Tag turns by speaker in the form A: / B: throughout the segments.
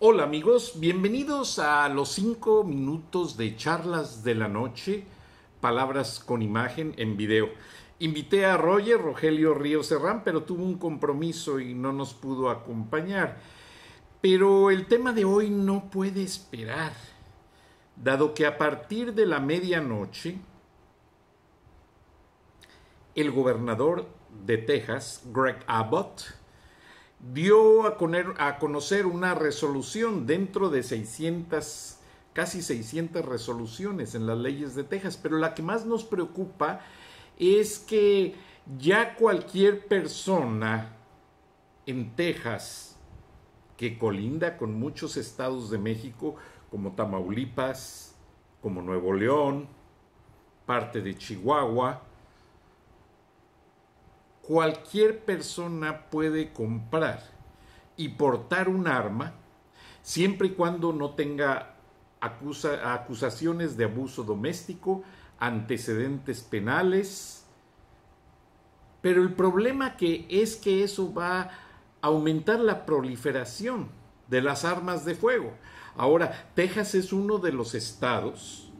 A: Hola amigos, bienvenidos a los 5 minutos de charlas de la noche, palabras con imagen en video. Invité a Roger, Rogelio Río Serrán, pero tuvo un compromiso y no nos pudo acompañar. Pero el tema de hoy no puede esperar, dado que a partir de la medianoche, el gobernador de Texas, Greg Abbott, dio a, conocer una resolución dentro de 600 casi 600 resoluciones en las leyes de Texas, pero la que más nos preocupa es que ya cualquier persona en Texas que colinda con muchos estados de México, como Tamaulipas, como Nuevo León, parte de Chihuahua, cualquier persona puede comprar y portar un arma siempre y cuando no tenga acusaciones de abuso doméstico, antecedentes penales. Pero el problema que es que eso va a aumentar la proliferación de las armas de fuego. Ahora, Texas es uno de los estados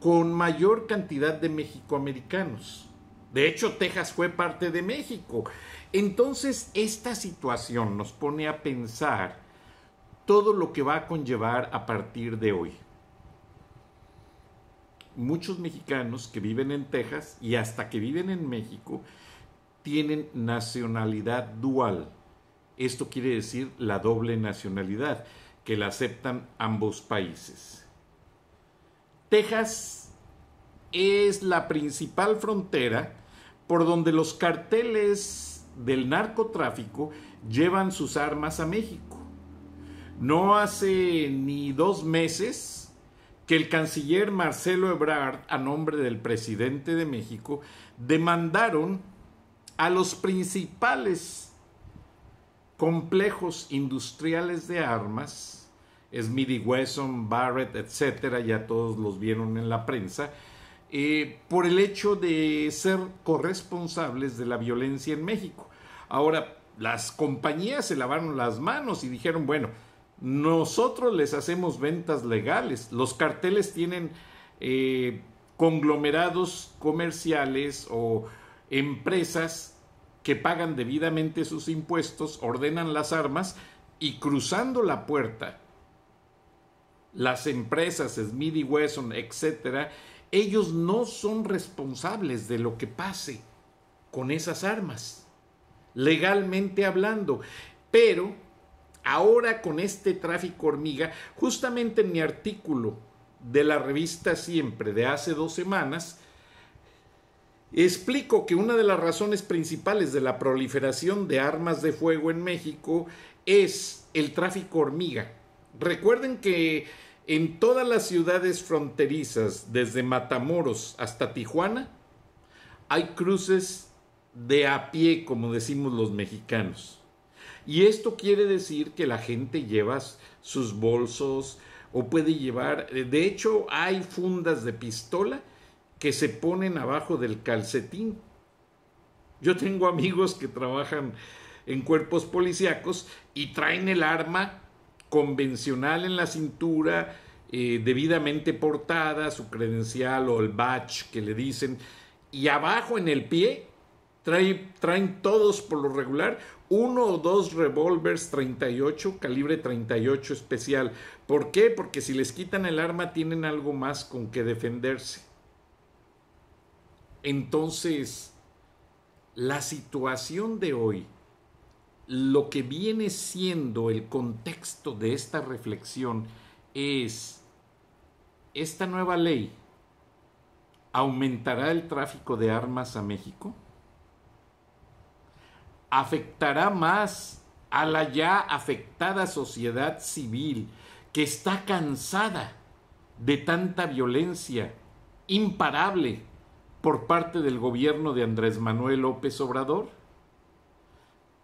A: con mayor cantidad de mexicoamericanos. De hecho, Texas fue parte de México. Entonces, esta situación nos pone a pensar todo lo que va a conllevar a partir de hoy. Muchos mexicanos que viven en Texas y hasta que viven en México tienen nacionalidad dual. Esto quiere decir la doble nacionalidad, que la aceptan ambos países. Texas es la principal frontera por donde los carteles del narcotráfico llevan sus armas a México. No hace ni dos meses que el canciller Marcelo Ebrard, a nombre del presidente de México, demandaron a los principales complejos industriales de armas, Smith Wesson, Barrett, etcétera, ya todos los vieron en la prensa, eh, por el hecho de ser corresponsables de la violencia en México. Ahora, las compañías se lavaron las manos y dijeron, bueno, nosotros les hacemos ventas legales, los carteles tienen eh, conglomerados comerciales o empresas que pagan debidamente sus impuestos, ordenan las armas y cruzando la puerta, las empresas Smith Wesson, etcétera, ellos no son responsables de lo que pase con esas armas, legalmente hablando. Pero ahora con este tráfico hormiga, justamente en mi artículo de la revista Siempre de hace dos semanas, explico que una de las razones principales de la proliferación de armas de fuego en México es el tráfico hormiga. Recuerden que en todas las ciudades fronterizas, desde Matamoros hasta Tijuana, hay cruces de a pie, como decimos los mexicanos. Y esto quiere decir que la gente lleva sus bolsos o puede llevar, eh, de hecho hay fundas de pistola que se ponen abajo del calcetín. Yo tengo amigos que trabajan en cuerpos policíacos y traen el arma convencional en la cintura, eh, debidamente portada, su credencial o el badge que le dicen, y abajo en el pie traen todos por lo regular uno o dos revólveres 38, calibre 38 especial. ¿Por qué? Porque si les quitan el arma tienen algo más con que defenderse. Entonces, la situación de hoy lo que viene siendo el contexto de esta reflexión es, ¿esta nueva ley aumentará el tráfico de armas a México? ¿Afectará más a la ya afectada sociedad civil que está cansada de tanta violencia imparable por parte del gobierno de Andrés Manuel López Obrador?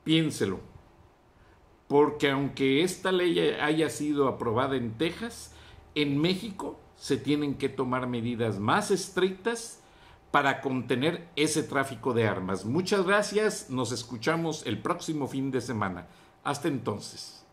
A: Piénselo, porque aunque esta ley haya sido aprobada en Texas, en México se tienen que tomar medidas más estrictas para contener ese tráfico de armas. Muchas gracias, nos escuchamos el próximo fin de semana. Hasta entonces.